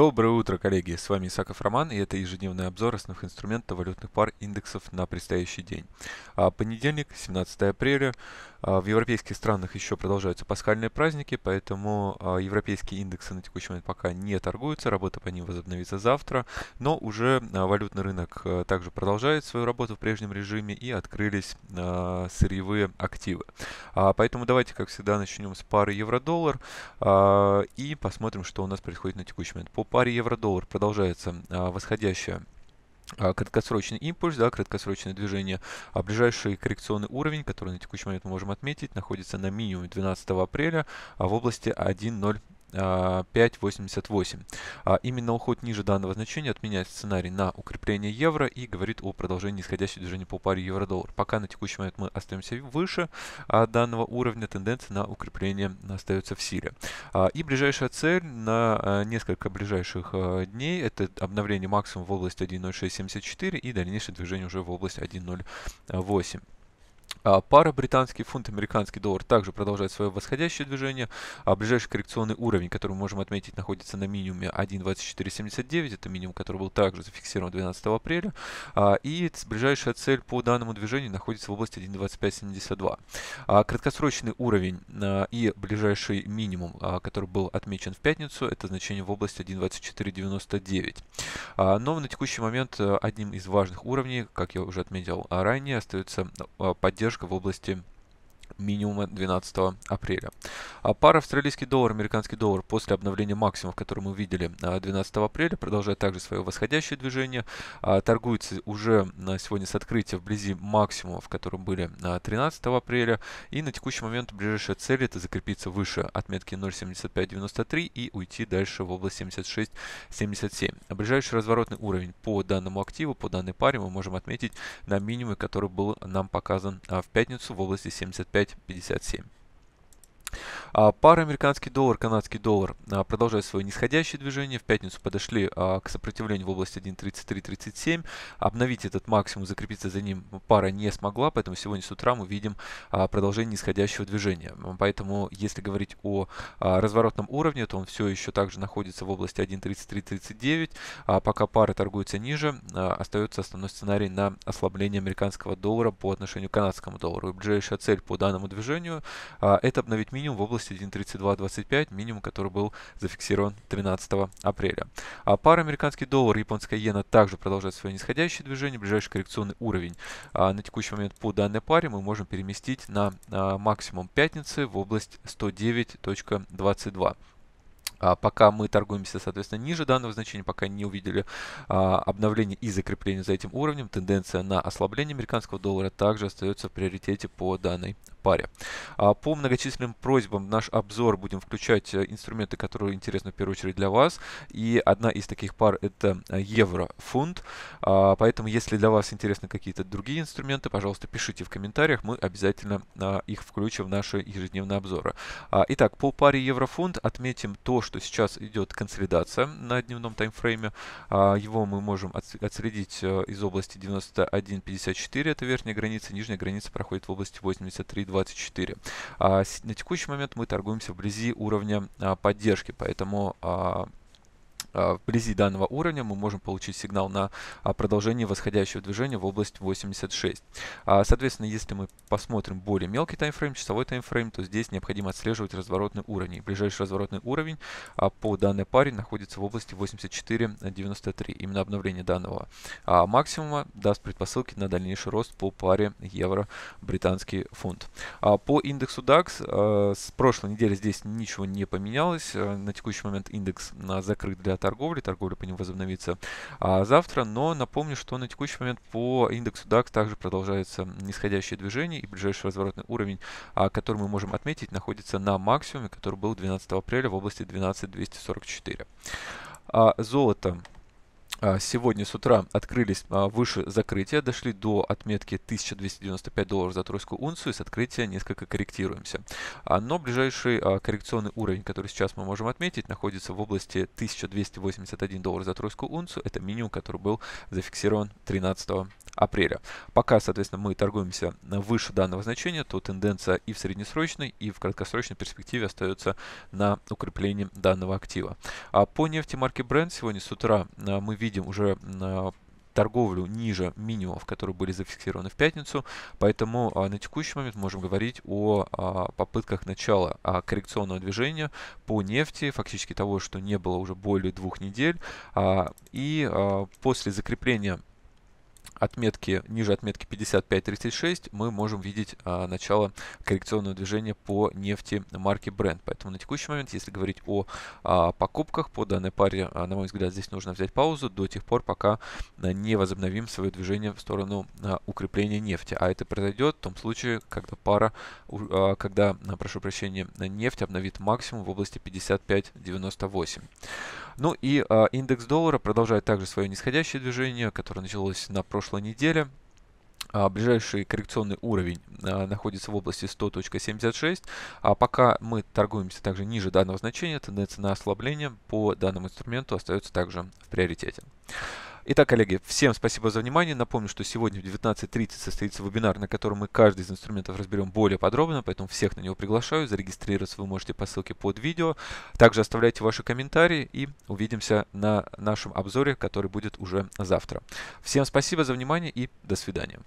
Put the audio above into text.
Доброе утро, коллеги! С вами Исаков Роман, и это ежедневный обзор основных инструментов валютных пар индексов на предстоящий день. А, понедельник, 17 апреля. А, в европейских странах еще продолжаются пасхальные праздники, поэтому а, европейские индексы на текущий момент пока не торгуются, работа по ним возобновится завтра, но уже валютный рынок также продолжает свою работу в прежнем режиме и открылись сырьевые активы. Поэтому давайте, как всегда, начнем с пары евро-доллар и посмотрим, что у нас происходит на текущий момент по паре евро-доллар продолжается а, восходящая а, краткосрочный импульс, да, краткосрочное движение, а ближайший коррекционный уровень, который на текущий момент мы можем отметить, находится на минимуме 12 апреля а в области 1.0. 5.88. А, а именно уход ниже данного значения отменяет сценарий на укрепление евро и говорит о продолжении исходящего движения по паре евро-доллар. Пока на текущий момент мы остаемся выше а, данного уровня, тенденция на укрепление остается в силе. И ближайшая цель на несколько ближайших дней – это обновление максимума в области 1.0674 и дальнейшее движение уже в область 1.08. А пара британский фунт, американский доллар также продолжает свое восходящее движение. А ближайший коррекционный уровень, который мы можем отметить, находится на минимуме 1.2479. Это минимум, который был также зафиксирован 12 апреля. А, и ближайшая цель по данному движению находится в области 1.2572. краткосрочный уровень и ближайший минимум, который был отмечен в пятницу, это значение в области 1.2499. А, но на текущий момент э, одним из важных уровней, как я уже отметил а, ранее, остается э, поддержка в области минимума 12 апреля. А пара австралийский доллар, американский доллар после обновления максимумов, которые мы видели 12 а, апреля, продолжает также свое восходящее движение. А, торгуется уже на сегодня с открытия вблизи максимумов, которые были 13 а, апреля. И на текущий момент ближайшая цель это закрепиться выше отметки 0.7593 и уйти дальше в область 76.77. ближайший разворотный уровень по данному активу, по данной паре мы можем отметить на минимуме, который был нам показан в пятницу в области 75 55-57. А, пара американский доллар, канадский доллар а, продолжает свое нисходящее движение. В пятницу подошли а, к сопротивлению в области 1.3337. Обновить этот максимум, закрепиться за ним пара не смогла, поэтому сегодня с утра мы видим продолжение нисходящего движения. Поэтому, если говорить о разворотном уровне, то он все еще также находится в области 1.3339. Пока пара торгуется ниже, остается основной сценарий на ослабление американского доллара по отношению к канадскому доллару. И ближайшая цель по данному движению – это обновить минимум в области области 1.3225, минимум, который был зафиксирован 13 апреля. А пара американский доллар, японская иена также продолжает свое нисходящее движение, ближайший коррекционный уровень. А на текущий момент по данной паре мы можем переместить на а, максимум пятницы в область 109.22. А пока мы торгуемся, соответственно, ниже данного значения, пока не увидели а, обновление и закрепление за этим уровнем, тенденция на ослабление американского доллара также остается в приоритете по данной паре. А по многочисленным просьбам в наш обзор будем включать э, инструменты, которые интересны в первую очередь для вас. И одна из таких пар это э, евро-фунт. А, поэтому, если для вас интересны какие-то другие инструменты, пожалуйста, пишите в комментариях. Мы обязательно а, их включим в наши ежедневные обзоры. Итак, по паре евро-фунт отметим то, что сейчас идет консолидация на дневном таймфрейме. Его мы можем отследить э, из области 91.54, это верхняя граница, нижняя граница проходит в области 83 24. А, на текущий момент мы торгуемся вблизи уровня а, поддержки, поэтому а, а, вблизи данного уровня мы можем получить сигнал на а, продолжение восходящего движения в область 86. А, соответственно, если мы посмотрим более мелкий таймфрейм, часовой таймфрейм, то здесь необходимо отслеживать разворотный уровень. И ближайший разворотный уровень по данной паре находится в области 84.93. Именно обновление данного максимума даст предпосылки на дальнейший рост по паре евро-британский фунт. По индексу DAX с прошлой недели здесь ничего не поменялось. На текущий момент индекс закрыт для торговли, торговля по ним возобновится а, завтра, но напомню, что на текущий момент по индексу DAX также продолжается нисходящее движение, и ближайший разворотный уровень, а, который мы можем отметить, находится на максимуме, который был 12 апреля в области 12244. А, золото а, сегодня с утра открылись а, выше закрытия, дошли до отметки 1295 долларов за тройскую унцию, с открытия несколько корректируемся. А, но ближайший коррекционный уровень, который сейчас мы можем отметить, находится в области 1281 доллар за тройскую унцию. Это минимум, который был зафиксирован 13 апреля. Пока, соответственно, мы торгуемся выше данного значения, то тенденция и в среднесрочной, и в краткосрочной перспективе остается на укреплении данного актива. А по нефти марки Brent сегодня с утра а, мы видим уже а, торговлю ниже минимумов, которые были зафиксированы в пятницу. Поэтому а, на текущий момент можем говорить о а, попытках начала а, коррекционного движения по нефти, фактически того, что не было уже более двух недель. А, и а, после закрепления отметки, ниже отметки 55.36 мы можем видеть а, начало коррекционного движения по нефти марки Brent. Поэтому на текущий момент, если говорить о а, покупках по данной паре, а, на мой взгляд, здесь нужно взять паузу до тех пор, пока а, не возобновим свое движение в сторону а, укрепления нефти. А это произойдет в том случае, когда пара, а, когда, а, прошу прощения, нефть обновит максимум в области 55.98. Ну и а, индекс доллара продолжает также свое нисходящее движение, которое началось на прошлом прошлой неделе. А, ближайший коррекционный уровень а, находится в области 100.76, а пока мы торгуемся также ниже данного значения, тенденция на ослабление по данному инструменту остается также в приоритете. Итак, коллеги, всем спасибо за внимание. Напомню, что сегодня в 19.30 состоится вебинар, на котором мы каждый из инструментов разберем более подробно, поэтому всех на него приглашаю. Зарегистрироваться вы можете по ссылке под видео. Также оставляйте ваши комментарии и увидимся на нашем обзоре, который будет уже завтра. Всем спасибо за внимание и до свидания.